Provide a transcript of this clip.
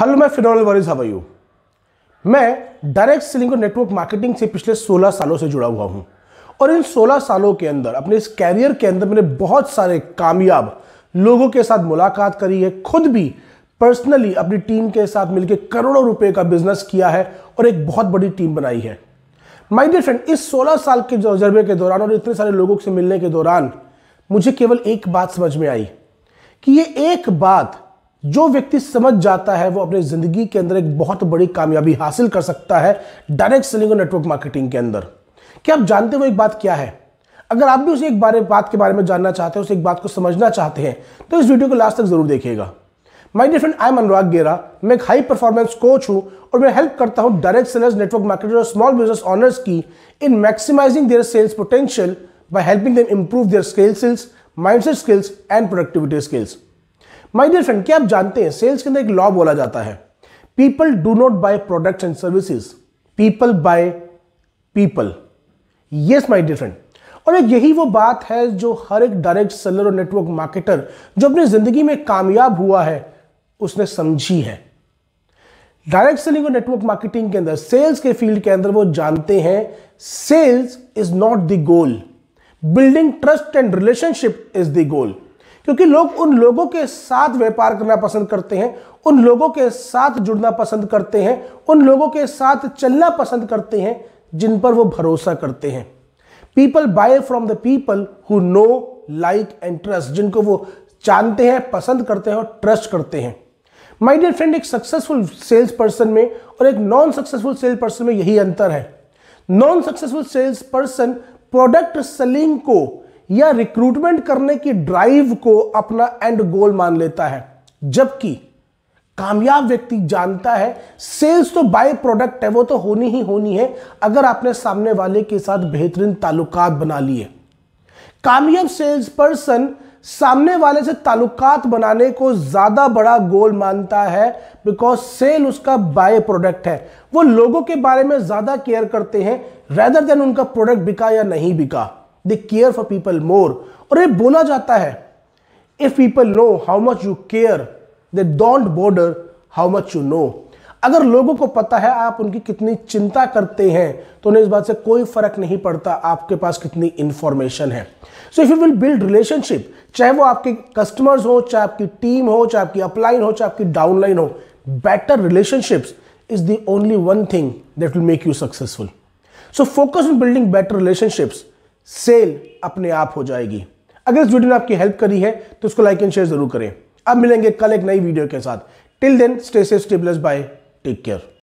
हल मैं फिनोल वरिज यू मैं डायरेक्ट सेलिंग और नेटवर्क मार्केटिंग से पिछले 16 सालों से जुड़ा हुआ हूं और इन 16 सालों के अंदर अपने इस कैरियर के अंदर मैंने बहुत सारे कामयाब लोगों के साथ मुलाकात करी है खुद भी पर्सनली अपनी टीम के साथ मिलकर करोड़ों रुपए का बिजनेस किया है और एक बहुत बड़ी टीम बनाई है माई डियर फ्रेंड इस सोलह साल के तजर्बे के दौरान और इतने सारे लोगों से मिलने के दौरान मुझे केवल एक बात समझ में आई कि ये एक बात जो व्यक्ति समझ जाता है वो अपनी ज़िंदगी के अंदर एक बहुत बड़ी कामयाबी हासिल कर सकता है डायरेक्ट सेलिंग और नेटवर्क मार्केटिंग के अंदर क्या आप जानते हो एक बात क्या है अगर आप भी उसे एक बारे बात के बारे में जानना चाहते हैं उसे एक बात को समझना चाहते हैं तो इस वीडियो को लास्ट तक जरूर देखिएगा my dear friend I am Anurag Gera मैं एक हाई परफॉर्मेंस कोच हूं और मैं हेल्प करता हूं डायरेक्ट सेलर्स नेटवर्क मार्केटर और स्मॉल बिजनेस ऑनर्स की in maximising their sales potential by helping them improve their skills mindset skills and productivity skills my dear friend क्या आप जानते हैं सेल्स के अंदर एक लॉ बोला जाता है people do not buy products and services people buy people yes my dear friend और यही वो बात है जो हर एक डायरेक्ट सेलर और नेटवर्क मार्केटर जो अपनी जिंदगी में कामयाब हुआ है उसने समझी है डायरेक्ट सेलिंग और नेटवर्क मार्केटिंग के अंदर सेल्स के फील्ड के अंदर वो जानते हैं sales is not the goal building trust and relationship is the goal क्योंकि लोग उन लोगों के साथ व्यापार करना पसंद करते हैं उन लोगों के साथ जुड़ना पसंद करते हैं उन लोगों के साथ चलना पसंद करते हैं जिन पर वो भरोसा करते हैं people buy from the people who know like and trust जिनको वो जानते हैं पसंद करते हैं और ट्रस्ट करते हैं माई डियर फ्रेंड एक सक्सेसफुल सेल्स पर्सन में और एक नॉन सक्सेसफुल सेल्स पर्सन में यही अंतर है non successful sales person product selling को या रिक्रूटमेंट करने की ड्राइव को अपना एंड गोल मान लेता है जबकि कामयाब व्यक्ति जानता है सेल्स तो बाय प्रोडक्ट है वो तो होनी ही होनी है अगर आपने सामने वाले के साथ बेहतरीन ताल्लुकात बना लिए कामयाब सेल्स पर्सन सामने वाले से ताल्लुकात बनाने को ज़्यादा बड़ा गोल मानता है बिकॉज सेल उसका बाय प्रोडक्ट है वो लोगों के बारे में ज़्यादा केयर करते हैं रेदर देन उनका प्रोडक्ट बिका या नहीं बिका they care for people more और ये बोला जाता है if people know how much you care they don't bother how much you know अगर लोगों को पता है आप उनकी कितनी चिंता करते हैं तो उन्हें इस बात से कोई फर्क नहीं पड़ता आपके पास कितनी इंफॉर्मेशन है so if you will build relationship चाहे वो आपके कस्टमर्स हो चाहे आपकी टीम हो चाहे आपकी अपलाइन हो चाहे आपकी डाउनलाइन हो better relationships is the only one thing that will make you successful so focus on building better relationships sale अपने आप हो जाएगी अगर इस वीडियो ने आपकी हेल्प करी है तो उसको लाइक एंड शेयर जरूर करें अब मिलेंगे कल एक नई वीडियो के साथ till then stay safe stable bye take care